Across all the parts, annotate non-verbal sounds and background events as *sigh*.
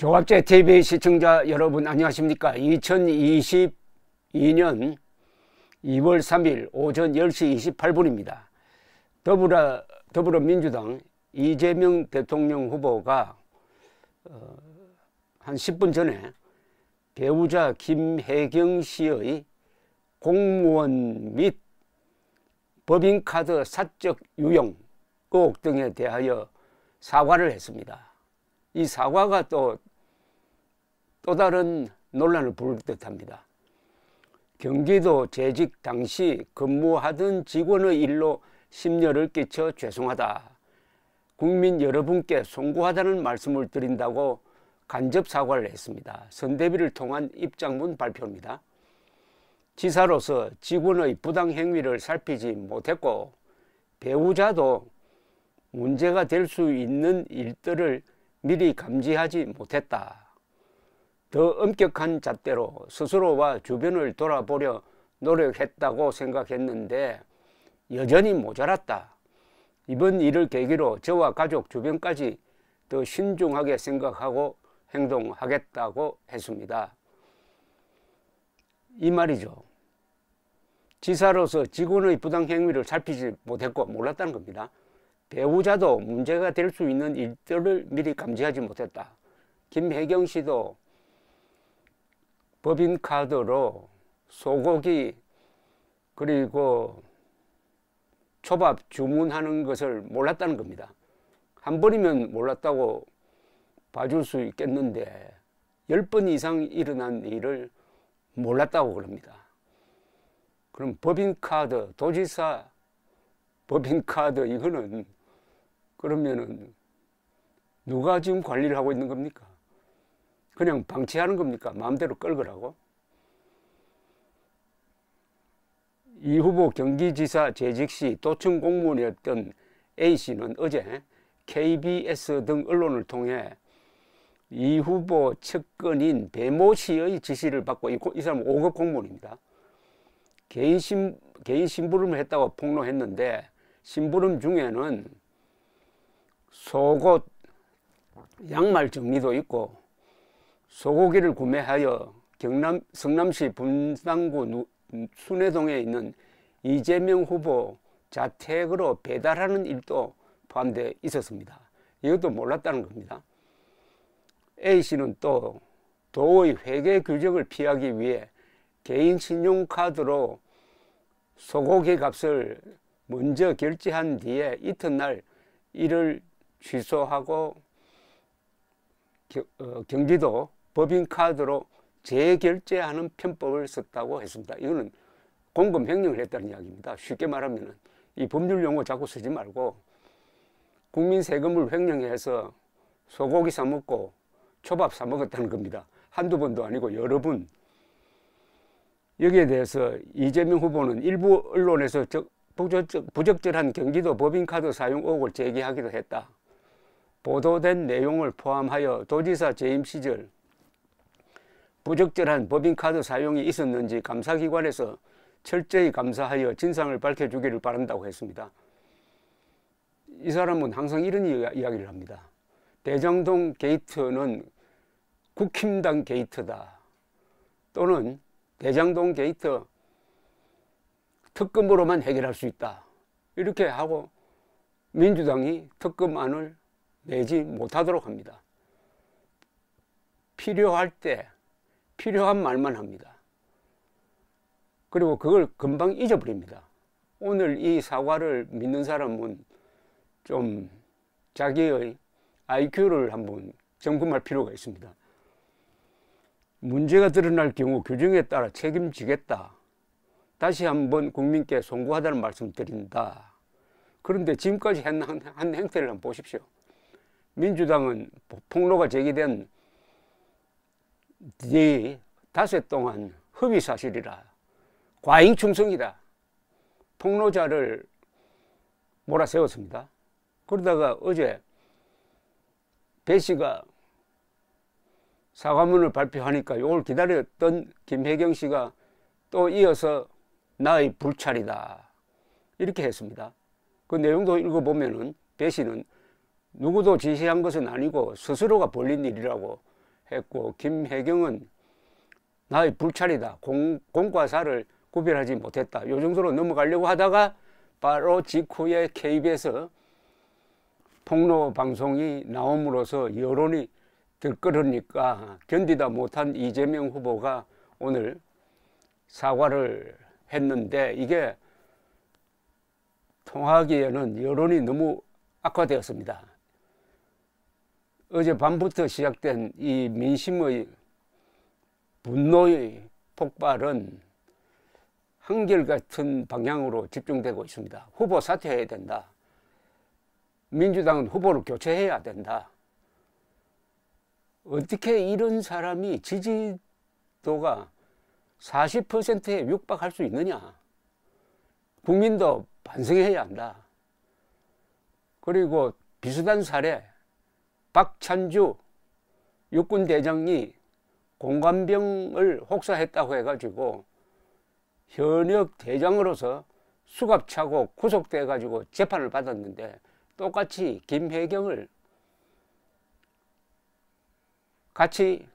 교합제 TV 시청자 여러분 안녕하십니까 2022년 2월 3일 오전 10시 28분입니다 더불어, 더불어민주당 이재명 대통령 후보가 어, 한 10분 전에 배우자 김혜경 씨의 공무원 및 법인카드 사적 유용 의혹 등에 대하여 사과를 했습니다 이 사과가 또또 다른 논란을 부를 듯합니다. 경기도 재직 당시 근무하던 직원의 일로 심려를 끼쳐 죄송하다. 국민 여러분께 송구하다는 말씀을 드린다고 간접 사과를 했습니다. 선대비를 통한 입장문 발표입니다. 지사로서 직원의 부당 행위를 살피지 못했고 배우자도 문제가 될 수 있는 일들을 미리 감지하지 못했다. 더 엄격한 잣대로 스스로와 주변을 돌아보려 노력했다고 생각했는데 여전히 모자랐다. 이번 일을 계기로 저와 가족 주변까지 더 신중하게 생각하고 행동하겠다고 했습니다. 이 말이죠. 지사로서 직원의 부당 행위를 살피지 못했고 몰랐다는 겁니다. 배우자도 문제가 될 수 있는 일들을 미리 감지하지 못했다. 김혜경 씨도 법인카드로 소고기 그리고 초밥 주문하는 것을 몰랐다는 겁니다. 한 번이면 몰랐다고 봐줄 수 있겠는데 10번 이상 일어난 일을 몰랐다고 그럽니다. 그럼 법인카드, 도지사 법인카드 이거는 그러면은 누가 지금 관리를 하고 있는 겁니까? 그냥 방치하는 겁니까? 마음대로 끌거라고? 이 후보 경기지사 재직 시 도청 공무원이었던 A씨는 어제 KBS 등 언론을 통해 이 후보 측근인 배모 씨의 지시를 받고 이, 이 사람은 5급 공무원입니다. 개인, 신, 개인 신부름을 했다고 폭로했는데 신부름 중에는 속옷, 양말 정리도 있고 소고기를 구매하여 경남 성남시 분당구 순회동에 있는 이재명 후보 자택으로 배달하는 일도 포함되어 있었습니다. 이것도 몰랐다는 겁니다. A씨는 또 도의 회계 규정을 피하기 위해 개인 신용카드로 소고기 값을 먼저 결제한 뒤에 이튿날 이를 취소하고 겨, 어, 경기도 법인카드로 재결제하는 편법을 썼다고 했습니다. 이거는 공금 횡령을 했다는 이야기입니다. 쉽게 말하면 이 법률 용어 자꾸 쓰지 말고 국민 세금을 횡령해서 소고기 사 먹고 초밥 사 먹었다는 겁니다. 한두 번도 아니고 여러 번. 여기에 대해서 이재명 후보는 일부 언론에서 부적절한 경기도 법인카드 사용 의혹을 제기하기도 했다. 보도된 내용을 포함하여 도지사 재임 시절 부적절한 법인카드 사용이 있었는지 감사기관에서 철저히 감사하여 진상을 밝혀주기를 바란다고 했습니다. 이 사람은 항상 이런 이야, 기를 합니다. 대장동 게이트는 국힘당 게이트다. 또는 대장동 게이트 특검으로만 해결할 수 있다. 이렇게 하고 민주당이 특검안을 내지 못하도록 합니다. 필요할 때 필요한 말만 합니다. 그리고 그걸 금방 잊어버립니다. 오늘 이 사과를 믿는 사람은 좀 자기의 IQ를 한번 점검할 필요가 있습니다. 문제가 드러날 경우 규정에 따라 책임지겠다. 다시 한번 국민께 송구하다는 말씀 드린다. 그런데 지금까지 한, 한, 행태를 한번 보십시오. 민주당은 폭로가 제기된 네 다섯 동안 흡비사실이라 과잉충성이라 폭로자를 몰아세웠습니다. 그러다가 어제 배 씨가 사과문을 발표하니까 이걸 기다렸던 김혜경 씨가 또 이어서 나의 불찰이다 이렇게 했습니다. 그 내용도 읽어보면 배 씨는 누구도 지시한 것은 아니고 스스로가 벌린 일이라고 했고 김혜경은 나의 불찰이다. 공, 공과 사를 구별하지 못했다. 요 정도로 넘어가려고 하다가 바로 직후에 KBS 폭로 방송이 나옴으로써 여론이 들끓으니까 견디다 못한 이재명 후보가 오늘 사과를 했는데 이게 통하기에는 여론이 너무 악화되었습니다. 어젯밤부터 시작된 이 민심의 분노의 폭발은 한결같은 방향으로 집중되고 있습니다. 후보 사퇴해야 된다. 민주당은 후보를 교체해야 된다. 어떻게 이런 사람이 지지도가 40%에 육박할 수 있느냐. 국민도 반성해야 한다. 그리고 비슷한 사례 박찬주 육군 대장이 공관병을 혹사했다고 해가지고 현역 대장으로서 수갑차고 구속돼 가지고 재판을 받았는데 똑같이 김혜경을 같이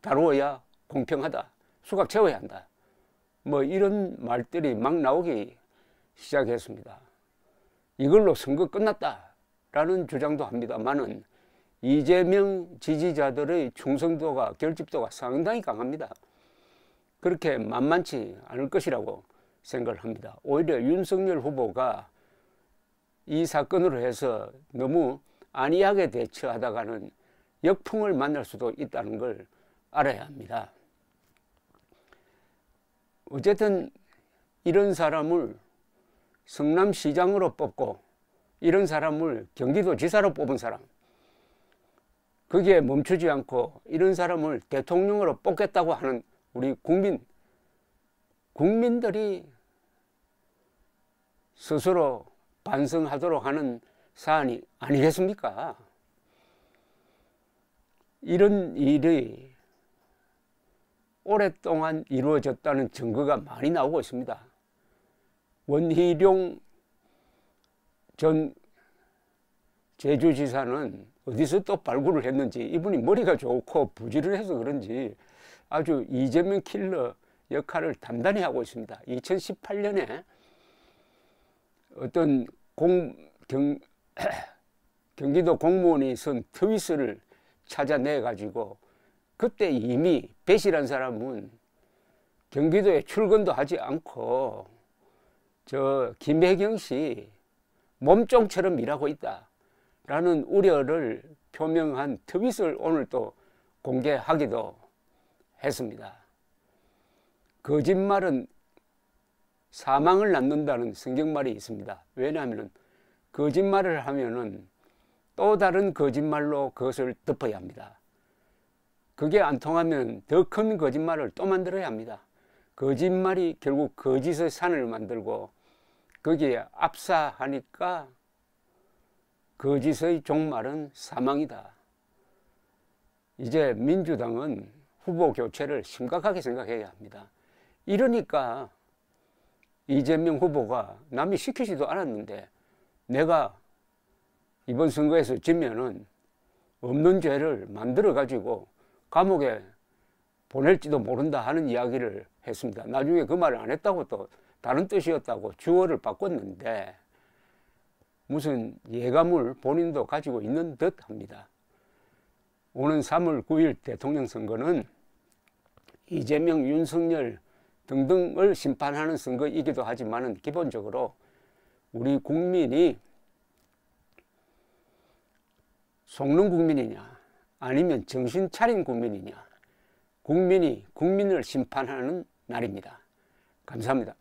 다루어야 공평하다 수갑 채워야 한다 뭐 이런 말들이 막 나오기 시작했습니다 이걸로 선거 끝났다라는 주장도 합니다만은 이재명 지지자들의 충성도가 결집도가 상당히 강합니다. 그렇게 만만치 않을 것이라고 생각을 합니다. 오히려 윤석열 후보가 이 사건으로 해서 너무 안이하게 대처하다가는 역풍을 만날 수도 있다는 걸 알아야 합니다. 어쨌든 이런 사람을 성남시장으로 뽑고 이런 사람을 경기도지사로 뽑은 사람 거기에 멈추지 않고 이런 사람을 대통령으로 뽑겠다고 하는 우리 국민, 국민들이 스스로 반성하도록 하는 사안이 아니겠습니까? 이런 일이 오랫동안 이루어졌다는 증거가 많이 나오고 있습니다. 원희룡 전 제주지사는 어디서 또 발굴을 했는지 이분이 머리가 좋고 부지런해서 그런지 아주 이재명 킬러 역할을 단단히 하고 있습니다. 2018년에 어떤 공, 경, *clears throat* 경기도 공무원이 쓴 트윗을 찾아내 가지고 그때 이미 배시란 사람은 경기도에 출근도 하지 않고 저 김혜경 씨 몸종처럼 일하고 있다. 라는 우려를 표명한 트윗을 오늘 또 공개하기도 했습니다. 거짓말은 사망을 낳는다는 성경말이 있습니다. 왜냐하면 거짓말을 하면은 또 다른 거짓말로 그것을 덮어야 합니다. 그게 안 통하면 더 큰 거짓말을 또 만들어야 합니다. 거짓말이 결국 거짓의 산을 만들고 거기에 압사하니까 거짓의 종말은 사망이다. 이제 민주당은 후보 교체를 심각하게 생각해야 합니다. 이러니까 이재명 후보가 남이 시키지도 않았는데 내가 이번 선거에서 지면은 없는 죄를 만들어 가지고 감옥에 보낼지도 모른다 하는 이야기를 했습니다. 나중에 그 말을 안 했다고 또 다른 뜻이었다고 주어를 바꿨는데 무슨 예감을 본인도 가지고 있는 듯 합니다. 오는 3월 9일 대통령 선거는 이재명, 윤석열 등등을 심판하는 선거이기도 하지만 기본적으로 우리 국민이 속는 국민이냐 아니면 정신 차린 국민이냐 국민이 국민을 심판하는 날입니다. 감사합니다.